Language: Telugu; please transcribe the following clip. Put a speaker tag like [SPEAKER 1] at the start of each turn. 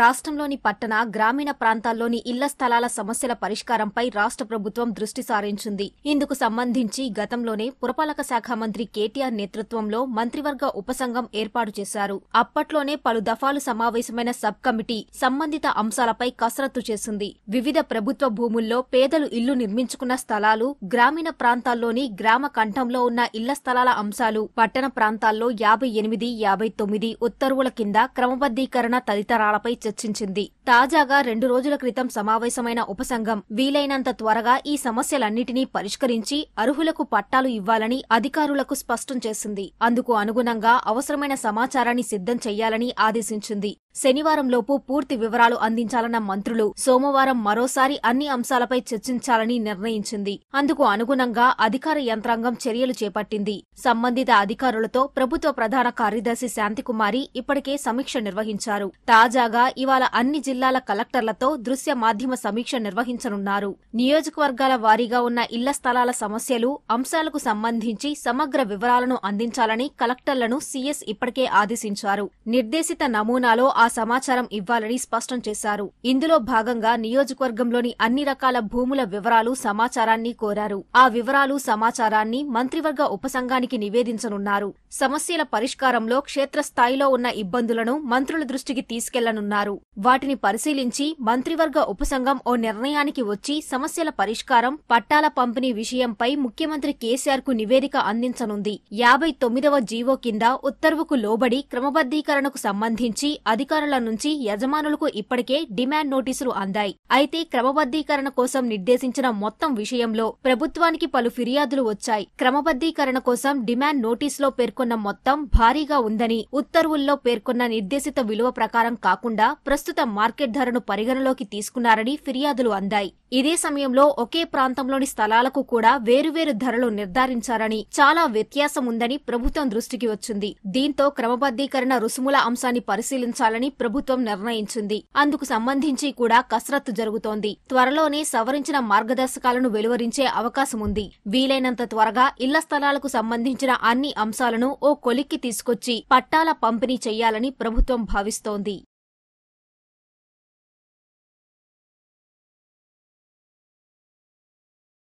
[SPEAKER 1] రాష్ట్రంలోని పట్టణ గ్రామీణ ప్రాంతాల్లోని ఇళ్ల స్థలాల సమస్యల పరిష్కారంపై రాష్ట్ర ప్రభుత్వం దృష్టి సారించింది ఇందుకు సంబంధించి గతంలోనే పురపాలక శాఖ మంత్రి కేటీఆర్ నేతృత్వంలో మంత్రివర్గ ఉపసంఘం ఏర్పాటు చేశారు అప్పట్లోనే పలు దఫాలు సమావేశమైన సబ్ కమిటీ సంబంధిత అంశాలపై కసరత్తు చేసింది వివిధ ప్రభుత్వ భూముల్లో పేదలు ఇల్లు నిర్మించుకున్న స్థలాలు గ్రామీణ ప్రాంతాల్లోని గ్రామ కంఠంలో ఉన్న ఇళ్ల స్థలాల అంశాలు పట్టణ ప్రాంతాల్లో యాభై ఎనిమిది యాభై తొమ్మిది ఉత్తర్వుల కింద క్రమబద్దీకరణ తదితరాలపై చర్చించింది తాజాగా రెండు రోజుల క్రితం సమావేశమైన ఉపసంఘం వీలైనంత త్వరగా ఈ సమస్యలన్నిటినీ పరిష్కరించి అర్హులకు పట్టాలు ఇవ్వాలని అధికారులకు స్పష్టం చేసింది అందుకు అనుగుణంగా అవసరమైన సమాచారాన్ని సిద్ధం చెయ్యాలని ఆదేశించింది శనివారంలోపు పూర్తి వివరాలు అందించాలన్న మంత్రులు సోమవారం మరోసారి అన్ని అంశాలపై చర్చించాలని నిర్ణయించింది అందుకు అనుగుణంగా అధికార యంత్రాంగం చర్యలు చేపట్టింది సంబంధిత అధికారులతో ప్రభుత్వ ప్రధాన కార్యదర్శి శాంతికుమారి ఇప్పటికే సమీక్ష నిర్వహించారు తాజాగా ఇవాళ అన్ని జిల్లాల కలెక్టర్లతో దృశ్య మాధ్యమ సమీక్ష నిర్వహించనున్నారు నియోజకవర్గాల వారీగా ఉన్న ఇళ్ల స్థలాల సమస్యలు అంశాలకు సంబంధించి సమగ్ర వివరాలను అందించాలని కలెక్టర్లను సీఎస్ ఇప్పటికే ఆదేశించారు నిర్దేశిత నమూనాలో ఆ సమాచారం ఇవ్వాలని స్పష్టం చేశారు ఇందులో భాగంగా నియోజకవర్గంలోని అన్ని రకాల భూముల వివరాలు సమాచారాన్ని కోరారు ఆ వివరాలు సమాచారాన్ని మంత్రివర్గ ఉపసంఘానికి నివేదించనున్నారు సమస్యల పరిష్కారంలో క్షేత్రస్థాయిలో ఉన్న ఇబ్బందులను మంత్రుల దృష్టికి తీసుకెళ్లనున్నారు వాటిని పరిశీలించి మంత్రివర్గ ఉపసంఘం ఓ నిర్ణయానికి వచ్చి సమస్యల పరిష్కారం పట్టాల పంపిణీ విషయంపై ముఖ్యమంత్రి కేసీఆర్ కు నివేదిక అందించనుంది యాభై తొమ్మిదవ జీవో కింద ఉత్తర్వుకు లోబడి క్రమబద్దీకరణకు సంబంధించి అధిక అధికారుల నుంచి యజమానులకు ఇప్పటికే డిమాండ్ నోటీసులు అందాయి అయితే క్రమబద్దీకరణ కోసం నిర్దేశించిన మొత్తం విషయంలో ప్రభుత్వానికి పలు ఫిర్యాదులు వచ్చాయి క్రమబద్దీకరణ కోసం డిమాండ్ నోటీసులో పేర్కొన్న మొత్తం భారీగా ఉందని ఉత్తర్వుల్లో పేర్కొన్న నిర్దేశిత విలువ ప్రకారం కాకుండా ప్రస్తుత మార్కెట్ ధరను పరిగణలోకి తీసుకున్నారని ఫిర్యాదులు అందాయి ఇదే సమయంలో ఒకే ప్రాంతంలోని స్థలాలకు కూడా వేరువేరు ధరలు నిర్ధారించారని చాలా వ్యత్యాసం ఉందని ప్రభుత్వం దృష్టికి వచ్చింది దీంతో క్రమబద్దీకరణ రుసుముల అంశాన్ని పరిశీలించాలని చేయాలని ప్రభుత్వం నిర్ణయించింది అందుకు సంబంధించి కూడా కసరత్తు జరుగుతోంది త్వరలోనే సవరించిన మార్గదర్శకాలను వెలువరించే అవకాశముంది వీలైనంత త్వరగా ఇళ్ల స్థలాలకు సంబంధించిన అన్ని అంశాలను ఓ కొలిక్కి తీసుకొచ్చి పట్టాల పంపిణీ చేయాలని ప్రభుత్వం భావిస్తోంది